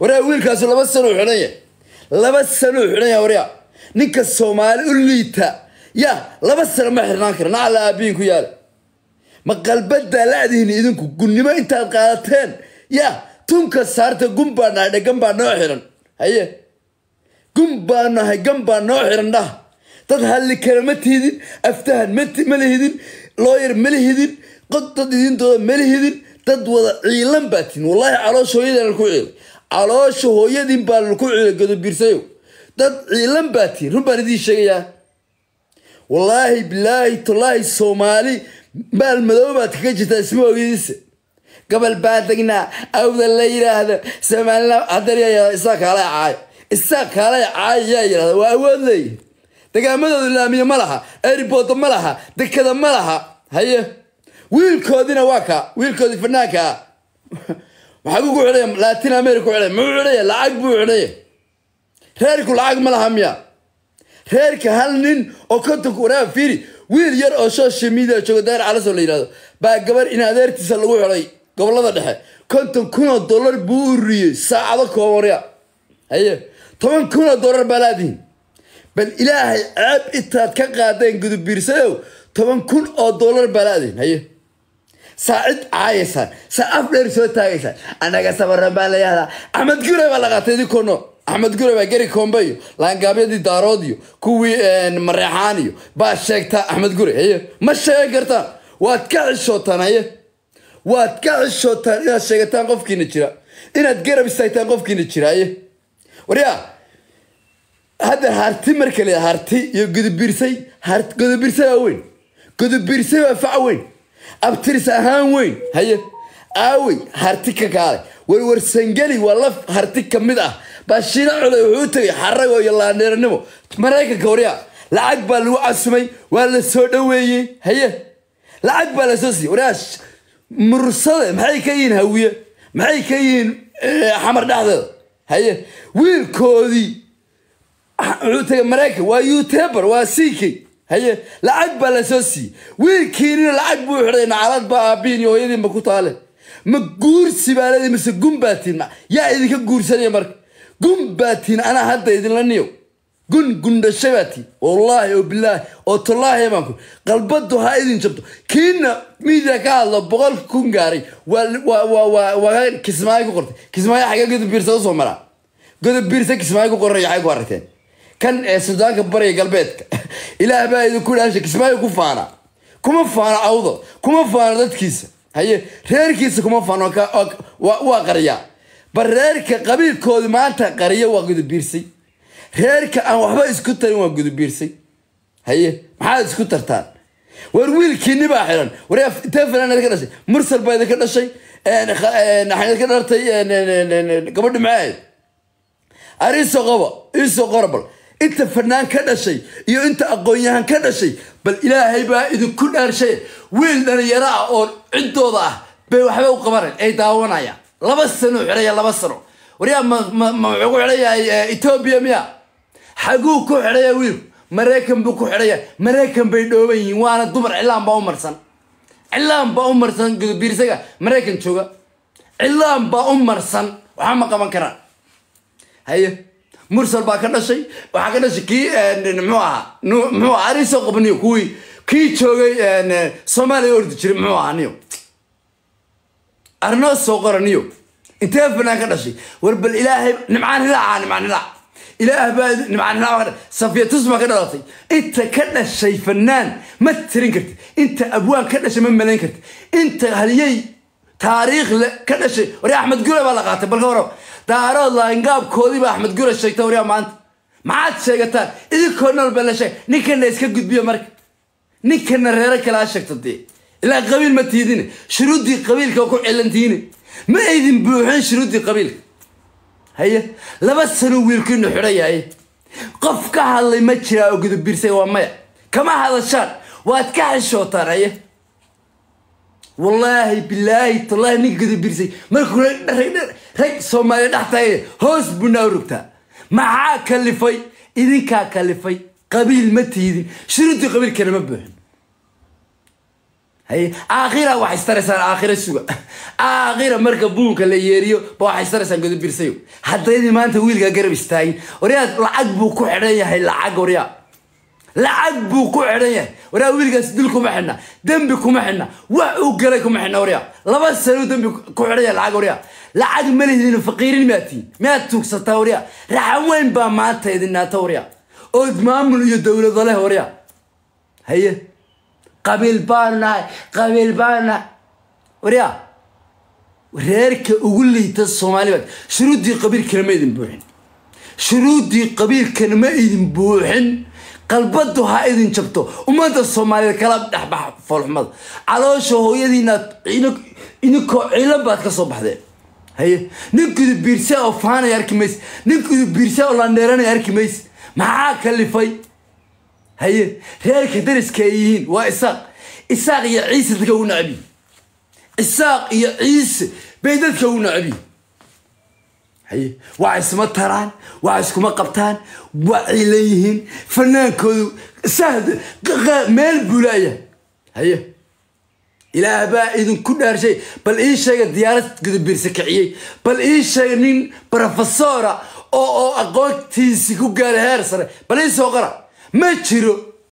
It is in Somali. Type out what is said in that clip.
waryaa wiilkaasu laba sanuu xidhan yahy laba sanuu xidhan yahy ninka soomaali u liita yaa laba sano ma xirnaan kara nacala aabiin ku yaala ma qalbadaa la idinku gunnimo intaad qaadateen yaa tunka saarta gun baa nahay dhegan baa noo xihan haye gun baa nahay gan baa noo xihan dhah dad hadli kale ma tihidin aftahan ma lihidin looyar ma lihidin qod dad idintooda ma lihidin dad wada ciilan baa tihin wallaahi caloosh hooyadeena ku ciilay caloosha hooyadiin baa laku ciilagado biirsayo dad ciilan baa tii run baan idiin sheegayaa wallaahi bilaahi tallaahi soomaali maal madooba baad kaga jirtaa isma ogidiise gobol baa degnaa awda la yidhaahdo soomaalina hadaryayaa isaa kaalay caayo isaa kaalay caayo yaa yidhahda waa awood leeyi dagaamadooda laamiye ma laha erbooda ma laha dekada ma laha haye wiilkoodina waa kaa wiilkoodii fanaanka ah. maxaabuu ku cidhaya latin america ku cidhaya muxuu cidhaya lacag buu cidhaya reerku lacag ma laha miya reerka hal nin oo kontonka waraa fiiri wiil yar oo social media jooga daer calasoo la yidhahdo baa gabar in adeertiisa lagu xidhay gobollada dhexe konton kunoo dollar buu u riyey saacado koobanaya haye toban kunoo dollar baa laadihin bal ilaahay ceeb intaad ka qaadeen gudubiirsayow toban kun oo dollar baa laadihin haye saacid caayaysaa saa af dheer soo taagaysaa anaga sabaran baa layahdaa axmed gure baa la qaatay idin kono axmed gure baa geri kombe iyo laangaabyadii daarood kuwii mareexaan baa sheegtaa axmed gure haye ma sheegan kartaan waad ka cishootaan haye waad ka cishootaan inaad sheegataan qofkiina jira inaad garab istaagtaan qofkiina jira haye waryaa hadda harti marka leeda harti iyo godobirsay godobirsay waa weyn godobirsay waa fac weyn abtiris ahaan weyn haye aawey harti ka kaalay werwarsangeli waa laf harti ka mid ah baashiina culay wuxuu u tegay xarag oo iyo laandheernimo maraykanka waryaa lacag baa lagu casumay waa la soo dhoweeyey haye lacag baa lasoo siiyey waryaas mursade maxay ka yihiin hawiye maxay ka yihiin xamar dhexdeeda haye wiilkoodii wuxuu tegay maraykan waa youtuber waa ck haye lacag baa lasoo siiyey wiilkiinina lacag buu xidhay nacalad baa aabbihiin hooyadiinba ku taale ma guursi baa leedi mise gun baatiin ma yaa idinka guursanaya marka gun baatiin hadda idinla niyow gun gundhashay baatiin wallaahi oo bilaahi oo tallaahi baan ku qalbadu ha idin jabto kiina midia ka hadlo boqolka kun gaaray waa kismaayo ku qortay kismaayo xagga godob usoo maraa godob kismaayo ku qoranayo xagay ku aragteen kan ee sudaanka bariga galbeedka ilaah baa idinku dhaasha kismaayo ku faana kuma faano awdo kuma faano dadkiisa haye reerkiisa kuma faano waa qariyaa bal reerka qabiilkoodi maanta qariya waa gudubiirsay reerka aan waxba isku tarin waa gudubiirsay haye maxaad isku tartaan war wiilkiini baa xiran war tefaland ka dhashay mursal baa idinka dhashay ka dhartay gabadhi maxay ahayd ar isoo qaba isoo qorabal inta fanaan ka dhashay iyo inta aqoonyahan ka dhashay bal ilaahay baa idinku dhaarshay wiil dhalinyaro ah oo ciddooda ah bay waxba u qabaneen ay daawanayaan laba sano xidhaya laba sano waryaa mmamuxuu ku etoobiya eh, miya xaguu ku xidhaya wiil maraykan buu ku xidhaya maraykan bay dhooban yihiin waana dumar cilaan baa u marsan cilaan baa u marsan gudubiirsaga maraykan jooga cilaan baa u marsan waxaa ma qaban karaa haye mursal baa ka dhashay waxaa ka dhashay kii mxuu ahaa mxuu aha ariso qabniyo kuwii kii joogay eh, soomaaliya ordi jiray muxuu ahaa niyo arno soo qoraniyo intee fanaan ka dhashay war bal ilaahay nimcaan hilaaca nimcaan hilaac ilaah baa nimcaan hilaac safiyatus baa ka dhalatay inta ka dhashay fanaan ma tirin karti inta abwaan ka dhashay ma malayn karti inta haliyey taariikh ka dhashay war axmed gule baa la qaatay balka hore daarood laingaabkoodiiba axmed gura sheegta waryaa maanta maxaad sheegataan idinkoo la sheeg ninkana iska gudbiyo marka ninkana reero kale ha dee ilaa qabiil ma tiidine shuruuddii qabiilka ku cilantiine ma aydin buuxin shuruuddii qabiilka haye laba sano wiilkiinu xidhan qof ka hadlay ma jiraa oo gudubirsay waa maya kama hadashaan waad ka xishootaan haye wallaahi bilaahi tallaahi nin gudubirsay markuu rag soomaaliya dhex hoos bunaa u rogtaa maxaa kalifay idinkaa kalifay qabiil ma tiidin shuruuddii qabiilkana ma buuxin haye aakhira waxay istaraysaan aakhira suga aakhira marka buunka la yeeriyo ba waxay istaraysaan godobirsayo haddaydii maanta wiilkaa garab istaagin waryaad lacag buu ku xidhan yahay lacag waryaa lacag buu ku xidhan yahay waraa wiilkaas dil kuma xidhna dembi kuma xidhna wax uu galay kuma xidhna warya laba sanuu dembi ku xidhan yahay lacag warya lacag ma faqiirin maatiin maad tuugsataa warya raxan weyn baa maanta idinaata warya ood maamul iyo dowlado leh warya haye qabiil baanu nahay qabiil baan nahay warya reerka ugu liita soomaalibad shuruuddii qabiilkana ma idin buuxin shuruuddii qabiilkana ma idin buuxin qalbadu ha idin jabto ummada soomaaliyeed kala dhexbaxa foolxumada caloosha hooyadiina idinkoo ciilan baad ka soo baxdeen haye ninkudu biirsaa oo faanay arki mays ninkudu biirsaa oo landheeranay arki mayse maxaa kalifay haye reerka dariska ay yihiin waa isaaq isaaq iyo ciise dadka u nacabiyi isaaq iyo ciise bay dadka u nacabiyi waa isma taraan waa iskuma qabtaan waay leeyihiin fanaankoodu sahd meel buu bulaya haye ilaah baa idinku dhaarshay bal ii sheega diyaarad gudabiirse kiciyey bal ii sheega nin brofesora oo oo aqoontiisii ku gaaray heer sare bal ii soo qara ma jiro